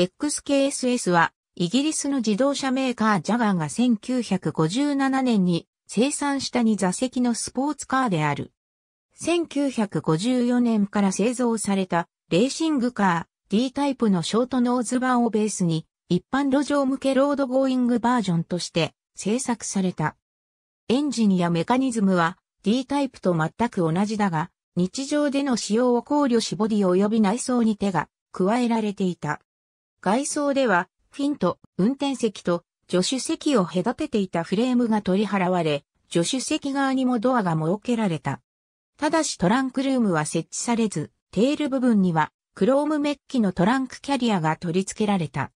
XKSS は、イギリスの自動車メーカージャガーが1957年に生産した2座席のスポーツカーである。1954年から製造されたレーシングカー D タイプのショートノーズ版をベースに一般路上向けロードゴーイングバージョンとして制作された。エンジンやメカニズムは D タイプと全く同じだが日常での使用を考慮しボディ及び内装に手が加えられていた。外装では、フィンと運転席と助手席を隔てていたフレームが取り払われ、助手席側にもドアが設けられた。ただしトランクルームは設置されず、テール部分にはクロームメッキのトランクキャリアが取り付けられた。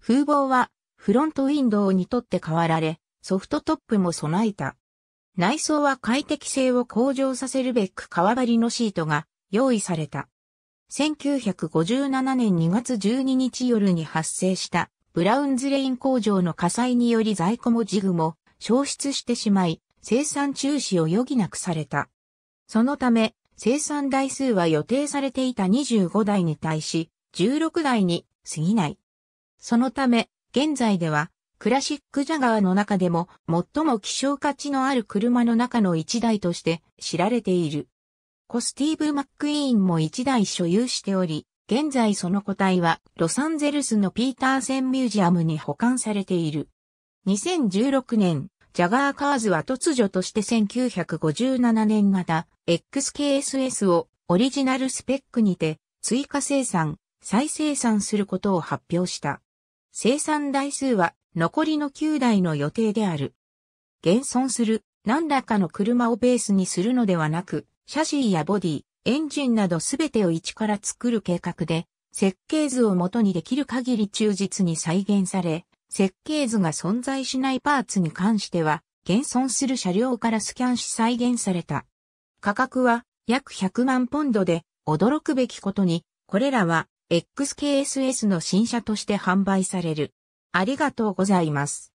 風防はフロントウィンドウにとって変わられ、ソフトトップも備えた。内装は快適性を向上させるべく革張りのシートが用意された。1957年2月12日夜に発生したブラウンズレイン工場の火災により在庫もジグも消失してしまい、生産中止を余儀なくされた。そのため、生産台数は予定されていた25台に対し、16台に過ぎない。そのため、現在では、クラシックジャガーの中でも最も希少価値のある車の中の1台として知られている。コスティーブ・マックイーンも一台所有しており、現在その個体はロサンゼルスのピーターセンミュージアムに保管されている。2016年、ジャガーカーズは突如として1957年型 XKSS をオリジナルスペックにて追加生産、再生産することを発表した。生産台数は残りの9台の予定である。現存する何らかの車をベースにするのではなく、シャシーやボディ、エンジンなどすべてを一から作る計画で、設計図をもとにできる限り忠実に再現され、設計図が存在しないパーツに関しては、現存する車両からスキャンし再現された。価格は約100万ポンドで、驚くべきことに、これらは XKSS の新車として販売される。ありがとうございます。